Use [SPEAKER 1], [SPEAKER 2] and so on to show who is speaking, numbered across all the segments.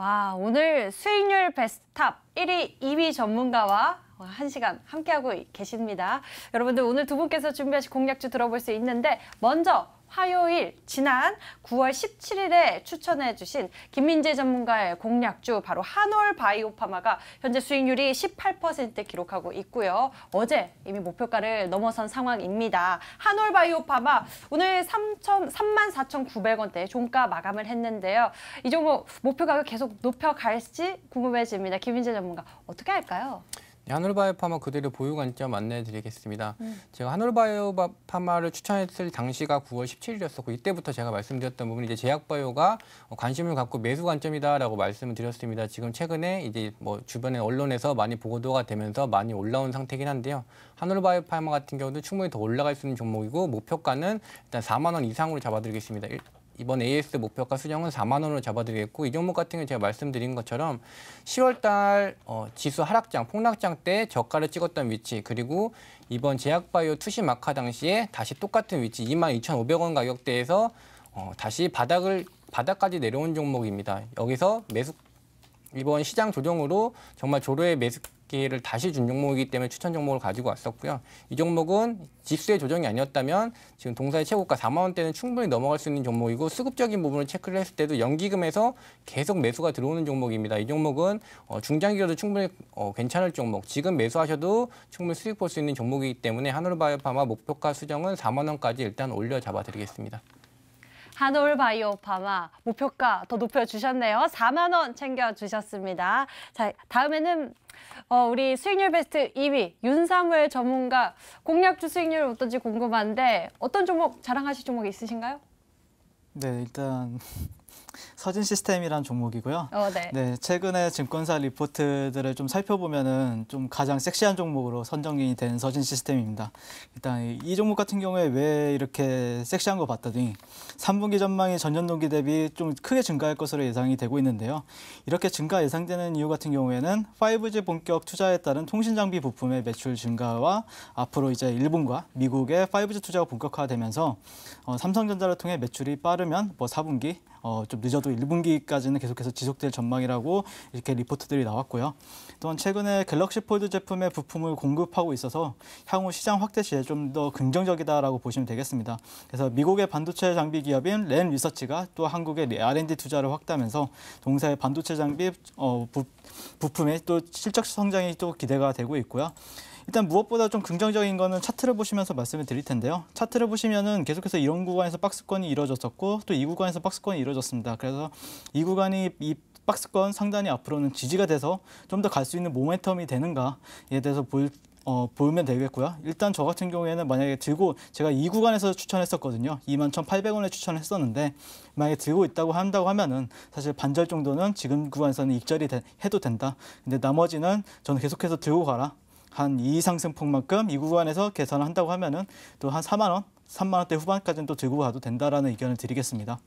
[SPEAKER 1] 와, 오늘 수익률 베스트탑 1위, 2위 전문가와 한시간 함께하고 계십니다. 여러분들 오늘 두 분께서 준비하신 공략주 들어볼 수 있는데 먼저 화요일 지난 9월 17일에 추천해 주신 김민재 전문가의 공략주 바로 한올 바이오파마가 현재 수익률이 18% 기록하고 있고요. 어제 이미 목표가를 넘어선 상황입니다. 한올 바이오파마 오늘 3천 34,900원대 종가 마감을 했는데요. 이 종목 목표가가 계속 높여갈지 궁금해집니다. 김민재 전문가 어떻게 할까요?
[SPEAKER 2] 하늘바이오 파마 그대로 보유 관점 안내드리겠습니다. 해 음. 제가 하늘바이오 파마를 추천했을 당시가 9월 17일이었었고 이때부터 제가 말씀드렸던 부분이 이제 제약바이오가 관심을 갖고 매수 관점이다라고 말씀을 드렸습니다. 지금 최근에 이제 뭐주변의 언론에서 많이 보도가 고 되면서 많이 올라온 상태긴 한데요. 하늘바이오 파마 같은 경우도 충분히 더 올라갈 수 있는 종목이고 목표가는 일단 4만 원 이상으로 잡아드리겠습니다. 이번 AS 목표가 수정은 4만 원으로 잡아드리겠고 이 종목 같은 경우 제가 말씀드린 것처럼 10월달 어, 지수 하락장, 폭락장 때 저가를 찍었던 위치 그리고 이번 제약바이오 투시 마카 당시에 다시 똑같은 위치 2만 2,500원 가격대에서 어, 다시 바닥을 바닥까지 내려온 종목입니다. 여기서 매수 이번 시장 조정으로 정말 조로의 매수 기회를 다시 준 종목이기 때문에 추천 종목을 가지고 왔었고요. 이 종목은 지수의 조정이 아니었다면 지금 동사의 최고가 4만 원대는 충분히 넘어갈 수 있는 종목이고 수급적인 부분을 체크를 했을 때도 연기금에서 계속 매수가 들어오는 종목입니다. 이 종목은 어, 중장기로도 충분히 어, 괜찮을 종목, 지금 매수하셔도 충분히 수익 볼 수 있는 종목이기 때문에 한올바이오파마 목표가 수정은 4만 원까지 일단 올려 잡아드리겠습니다.
[SPEAKER 1] 한올 바이오 파마 목표가 더 높여주셨네요. 4만 원 챙겨주셨습니다. 자 다음에는 어, 우리 수익률 베스트 2위 윤상무 전문가 공략주 수익률 어떤지 궁금한데 어떤 종목 자랑하실 종목 있으신가요?
[SPEAKER 3] 네 일단 서진 시스템이란 종목이고요. 어, 네. 네. 최근에 증권사 리포트들을 좀 살펴보면은 좀 가장 섹시한 종목으로 선정이 된 서진 시스템입니다. 일단 이 종목 같은 경우에 왜 이렇게 섹시한 거 봤더니 3분기 전망이 전년 동기 대비 좀 크게 증가할 것으로 예상이 되고 있는데요. 이렇게 증가 예상되는 이유 같은 경우에는 5G 본격 투자에 따른 통신 장비 부품의 매출 증가와 앞으로 이제 일본과 미국의 5G 투자가 본격화되면서 어, 삼성전자를 통해 매출이 빠르면 뭐 4분기 어, 좀 늦어도 1분기까지는 계속해서 지속될 전망이라고 이렇게 리포트들이 나왔고요. 또한 최근에 갤럭시 폴드 제품의 부품을 공급하고 있어서 향후 시장 확대 시에 좀 더 긍정적이다라고 보시면 되겠습니다. 그래서 미국의 반도체 장비 기업인 렌 리서치가 또 한국의 R&D 투자를 확대하면서 동사의 반도체 장비 어, 부, 부품의 또 실적 성장이 또 기대가 되고 있고요. 일단 무엇보다 좀 긍정적인 거는 차트를 보시면서 말씀을 드릴 텐데요. 차트를 보시면은 계속해서 이런 구간에서 박스권이 이루어졌었고 또 이 구간에서 박스권이 이루어졌습니다. 그래서 이 구간이 이 박스권 상단이 앞으로는 지지가 돼서 좀 더 갈 수 있는 모멘텀이 되는가에 대해서 볼 어, 보면 되겠고요. 일단 저 같은 경우에는 만약에 들고 제가 이 구간에서 추천했었거든요. 21,800원에 추천했었는데 만약에 들고 있다고 한다고 하면은 사실 반절 정도는 지금 구간에서는 익절이 되, 해도 된다. 근데 나머지는 저는 계속해서 들고 가라. 한2 상승폭만큼 이 구간에서 계산을 한다고 하면은 또 한 4만 원, 3만 원대 후반까지는 또 들고 가도 된다라는 의견을 드리겠습니다.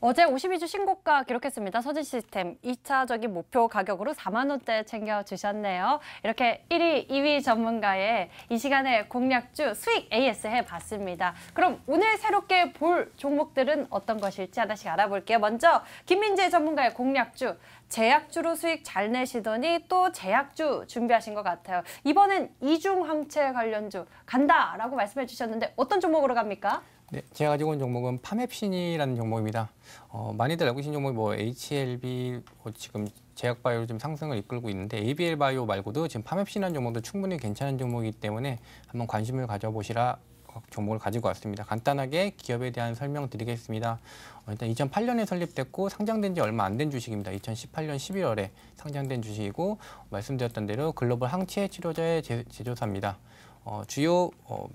[SPEAKER 1] 어제 52주 신고가 기록했습니다. 서진 시스템 2차적인 목표 가격으로 4만 원대 챙겨주셨네요. 이렇게 1위, 2위 전문가의 이 시간에 공략주 수익 AS 해봤습니다. 그럼 오늘 새롭게 볼 종목들은 어떤 것일지 하나씩 알아볼게요. 먼저 김민재 전문가의 공략주 제약주로 수익 잘 내시더니 또 제약주 준비하신 것 같아요. 이번엔 이중항체 관련주 간다라고 말씀해 주셨는데 어떤 종목으로 갑니까?
[SPEAKER 2] 네, 제가 가지고 온 종목은 파맵신이라는 종목입니다. 어, 많이들 알고 계신 종목이 뭐 HLB 뭐 지금 제약바이오로 지금 상승을 이끌고 있는데 ABL 바이오 말고도 지금 파맵신이라는 종목도 충분히 괜찮은 종목이기 때문에 한번 관심을 가져보시라 종목을 가지고 왔습니다. 간단하게 기업에 대한 설명 드리겠습니다. 어, 일단 2008년에 설립됐고 상장된 지 얼마 안 된 주식입니다. 2018년 11월에 상장된 주식이고 말씀드렸던 대로 글로벌 항체 치료제 제조사입니다. 어, 주요 어,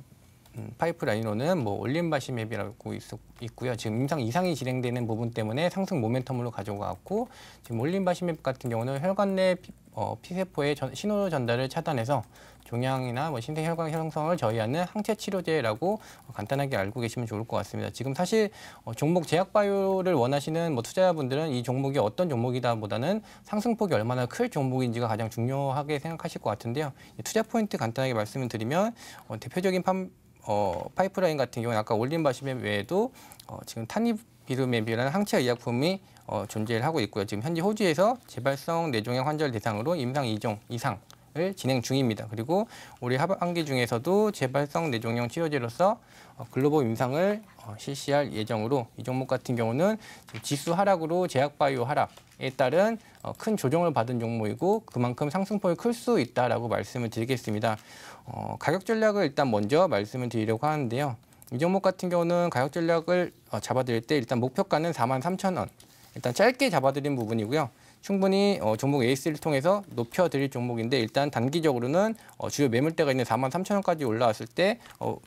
[SPEAKER 2] 파이프라인으로는 뭐 올림바시맵이라고 있고요. 지금 임상 이상이 진행되는 부분 때문에 상승 모멘텀으로 가져가고 지금 올림바시맵 같은 경우는 혈관 내 피, 어, 세포의 신호 전달을 차단해서 종양이나 뭐 신생 혈관 형성을 저희하는 항체 치료제라고 간단하게 알고 계시면 좋을 것 같습니다. 지금 사실 어, 종목 제약 바이오를 원하시는 뭐 투자자분들은 이 종목이 어떤 종목이다보다는 상승폭이 얼마나 클 종목인지가 가장 중요하게 생각하실 것 같은데요. 투자 포인트 간단하게 말씀을 드리면 어, 대표적인 판 어, 파이프라인 같은 경우는 아까 올린바시맵 외에도 어, 지금 타니비르맵이라는 항체 의약품이 어, 존재를 하고 있고요. 지금 현재 호주에서 재발성 뇌종양 환자를 대상으로 임상 2종 이상 을 진행 중입니다. 그리고 올해 하반기 중에서도 재발성 뇌종양 치료제로서 어, 글로벌 임상을 어, 실시할 예정으로 이 종목 같은 경우는 지수 하락으로 제약바이오 하락에 따른 어, 큰 조정을 받은 종목이고 그만큼 상승폭이 클 수 있다라고 말씀을 드리겠습니다. 어, 가격 전략을 일단 먼저 말씀을 드리려고 하는데요. 이 종목 같은 경우는 가격 전략을 잡아드릴 때 일단 목표가는 4 3 0 0원 일단 짧게 잡아드린 부분이고요. 충분히 어, 종목 AS를 통해서 높여드릴 종목인데 일단 단기적으로는 어, 주요 매물대가 있는 4만 3천 원까지 올라왔을 때 어,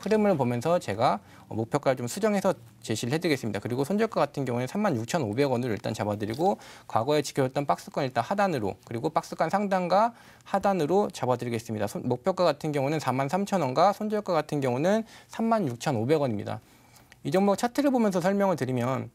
[SPEAKER 2] 흐름을 보면서 제가 어, 목표가를 좀 수정해서 제시를 해드리겠습니다. 그리고 손절가 같은 경우에는 3 6 5 0 0원을 일단 잡아드리고 과거에 지켜졌던 박스권 일단 하단으로 그리고 박스권 상단과 하단으로 잡아드리겠습니다. 손, 목표가 같은 경우는 43,000원과 손절가 같은 경우는 36,500원입니다. 이 종목 차트를 보면서 설명을 드리면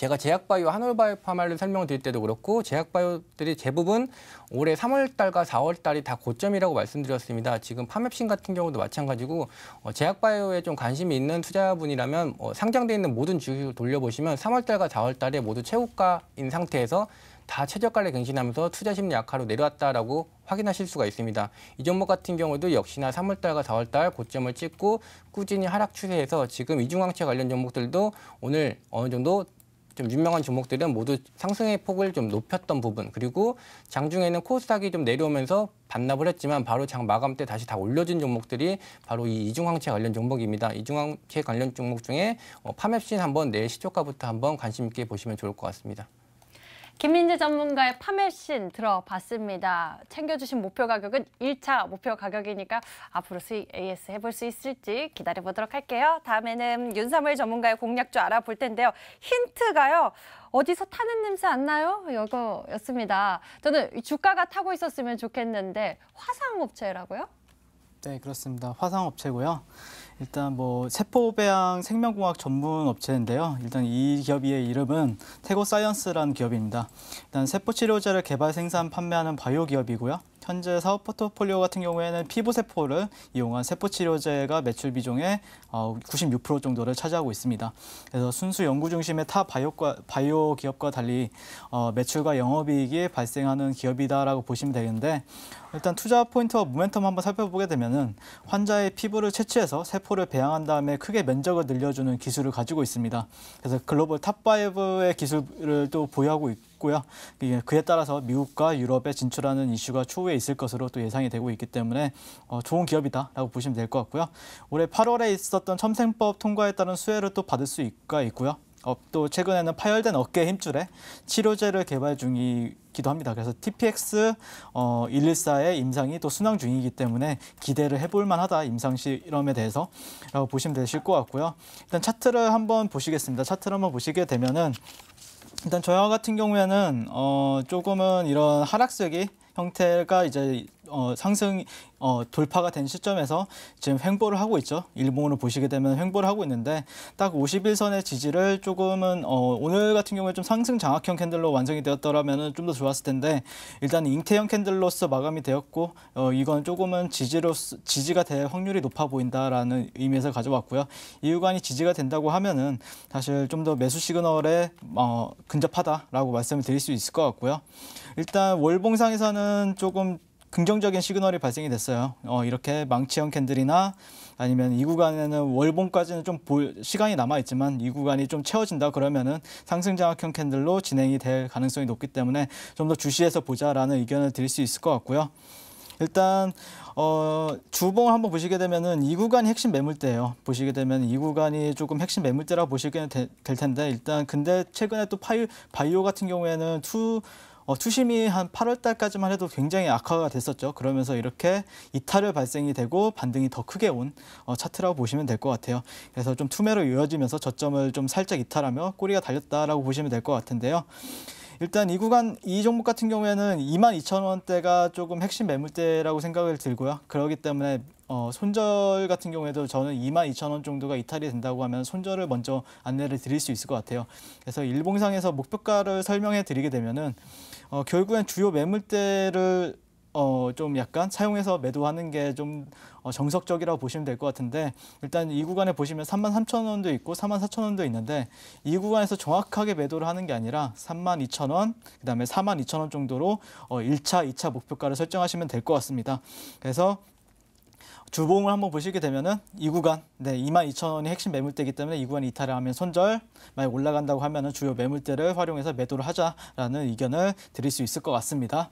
[SPEAKER 2] 제가 제약바이오, 한올바이오 파마를 설명드릴 때도 그렇고 제약바이오들이 대부분 올해 3월달과 4월달이 다 고점이라고 말씀드렸습니다. 지금 파맵신 같은 경우도 마찬가지고 어, 제약바이오에 좀 관심이 있는 투자분이라면 어, 상장돼 있는 모든 주식을 돌려보시면 3월달과 4월달에 모두 최고가인 상태에서 다 최저가를 갱신하면서 투자 심리 약화로 내려왔다라고 확인하실 수가 있습니다. 이 종목 같은 경우도 역시나 3월달과 4월달 고점을 찍고 꾸준히 하락 추세에서 지금 이중항체 관련 종목들도 오늘 어느 정도 좀 유명한 종목들은 모두 상승의 폭을 좀 높였던 부분 그리고 장중에는 코스닥이 좀 내려오면서 반납을 했지만 바로 장 마감 때 다시 다 올려진 종목들이 바로 이 이중항체 관련 종목입니다. 이중항체 관련 종목 중에 어, 파맵신 한번 내 시초가부터 한번 관심 있게 보시면 좋을 것 같습니다.
[SPEAKER 1] 김민재 전문가의 파멜신 들어봤습니다. 챙겨주신 목표 가격은 1차 목표 가격이니까 앞으로 수익 AS 해볼 수 있을지 기다려보도록 할게요. 다음에는 윤삼월 전문가의 공략주 알아볼 텐데요. 힌트가요. 어디서 타는 냄새 안 나요? 이거였습니다. 저는 주가가 타고 있었으면 좋겠는데 화상업체라고요?
[SPEAKER 3] 네, 그렇습니다. 화상업체고요. 일단 뭐 세포배양 생명공학 전문 업체인데요. 일단 이 기업의 이름은 태고사이언스라는 기업입니다. 일단 세포 치료제를 개발, 생산, 판매하는 바이오 기업이고요. 현재 사업 포트폴리오 같은 경우에는 피부 세포를 이용한 세포 치료제가 매출 비중의 96% 어, 정도를 차지하고 있습니다. 그래서 순수 연구 중심의 타 바이오과, 바이오 기업과 달리 어, 매출과 영업이익이 발생하는 기업이다라고 보시면 되는데 일단 투자 포인트와 모멘텀 한번 살펴보게 되면은 환자의 피부를 채취해서 세포를 배양한 다음에 크게 면적을 늘려주는 기술을 가지고 있습니다. 그래서 글로벌 탑5의 기술을 또 보유하고 있고요. 그에 따라서 미국과 유럽에 진출하는 이슈가 추후에 있을 것으로 또 예상이 되고 있기 때문에 어, 좋은 기업이다라고 보시면 될 것 같고요. 올해 8월에 있었던 첨생법 통과에 따른 수혜를 또 받을 수가 있고요. 또 최근에는 파열된 어깨 힘줄에 치료제를 개발 중이기도 합니다. 그래서 TPX 어, 114의 임상이 또 순항 중이기 때문에 기대를 해볼 만하다 임상 실험에 대해서라고 보시면 되실 것 같고요. 일단 차트를 한번 보시겠습니다. 차트를 한번 보시게 되면은 일단 저와 같은 경우에는 어, 조금은 이런 하락세기 형태가 이제 어, 상승 어, 돌파가 된 시점에서 지금 횡보를 하고 있죠. 일봉으로 보시게 되면 횡보를 하고 있는데 딱 51선의 지지를 조금은 어, 오늘 같은 경우에 좀 상승 장악형 캔들로 완성이 되었더라면 좀 더 좋았을 텐데 일단 잉태형 캔들로서 마감이 되었고 어, 이건 조금은 지지로 지지가 될 확률이 높아 보인다라는 의미에서 가져왔고요. 이 구간이 지지가 된다고 하면은 사실 좀 더 매수 시그널에 어, 근접하다라고 말씀을 드릴 수 있을 것 같고요. 일단 월봉상에서는 조금 긍정적인 시그널이 발생이 됐어요. 어, 이렇게 망치형 캔들이나 아니면 이 구간에는 월봉까지는 좀 볼 시간이 남아 있지만 이 구간이 좀 채워진다 그러면은 상승 장악형 캔들로 진행이 될 가능성이 높기 때문에 좀 더 주시해서 보자라는 의견을 드릴 수 있을 것 같고요. 일단 어, 주봉을 한번 보시게 되면은 이 구간이 핵심 매물대예요. 보시게 되면 이 구간이 조금 핵심 매물대라고 보시게 되, 될 텐데 일단 근데 최근에 또 파이, 바이오 같은 경우에는 투 어, 투심이 한 8월 달까지만 해도 굉장히 악화가 됐었죠. 그러면서 이렇게 이탈을 발생이 되고 반등이 더 크게 온 어, 차트라고 보시면 될 것 같아요. 그래서 좀 투매로 이어지면서 저점을 좀 살짝 이탈하며 꼬리가 달렸다라고 보시면 될 것 같은데요. 일단 이 구간 이 종목 같은 경우에는 22,000원대가 조금 핵심 매물대라고 생각을 들고요. 그러기 때문에 어, 손절 같은 경우에도 저는 22,000원 정도가 이탈이 된다고 하면 손절을 먼저 안내를 드릴 수 있을 것 같아요. 그래서 일봉상에서 목표가를 설명해 드리게 되면은 어, 결국엔 주요 매물대를 어, 좀 약간 사용해서 매도하는 게좀 어, 정석적이라고 보시면 될 것 같은데 일단 이 구간에 보시면 33,000원도 있고 44,000원도 있는데 이 구간에서 정확하게 매도를 하는 게 아니라 32,000원 그다음에 42,000원 정도로 어, 1차, 2차 목표가를 설정하시면 될 것 같습니다. 그래서 주봉을 한번 보시게 되면은 이 구간 네 22,000원이 핵심 매물대이기 때문에 이 구간 이탈을 하면 손절 만약 올라간다고 하면은 주요 매물대를 활용해서 매도를 하자라는 의견을 드릴 수 있을 것 같습니다.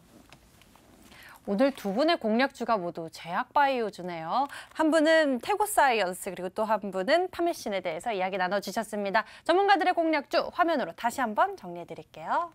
[SPEAKER 1] 오늘 두 분의 공략주가 모두 제약바이오주네요. 한 분은 태고사이언스 그리고 또 한 분은 파메신에 대해서 이야기 나눠주셨습니다. 전문가들의 공략주 화면으로 다시 한번 정리해드릴게요.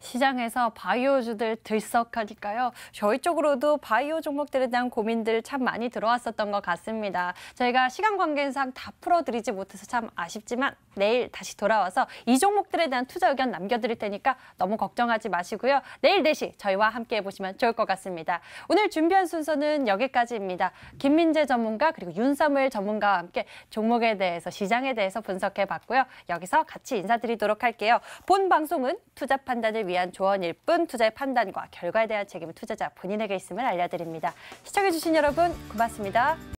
[SPEAKER 3] 시장에서
[SPEAKER 1] 바이오주들 들썩하니까요. 저희 쪽으로도 바이오 종목들에 대한 고민들 참 많이 들어왔었던 것 같습니다. 저희가 시간 관계상 다 풀어드리지 못해서 참 아쉽지만 내일 다시 돌아와서 이 종목들에 대한 투자 의견 남겨드릴 테니까 너무 걱정하지 마시고요. 내일 4시 저희와 함께 해보시면 좋을 것 같습니다. 오늘 준비한 순서는 여기까지입니다. 김민재 전문가 그리고 윤사무엘 전문가와 함께 종목에 대해서 시장에 대해서 분석해봤고요. 여기서 같이 인사드리도록 할게요. 본 방송은 투자 판단을 위한 조언일 뿐 투자의 판단과 결과에 대한 책임은 투자자 본인에게 있음을 알려드립니다. 시청해주신 여러분 고맙습니다.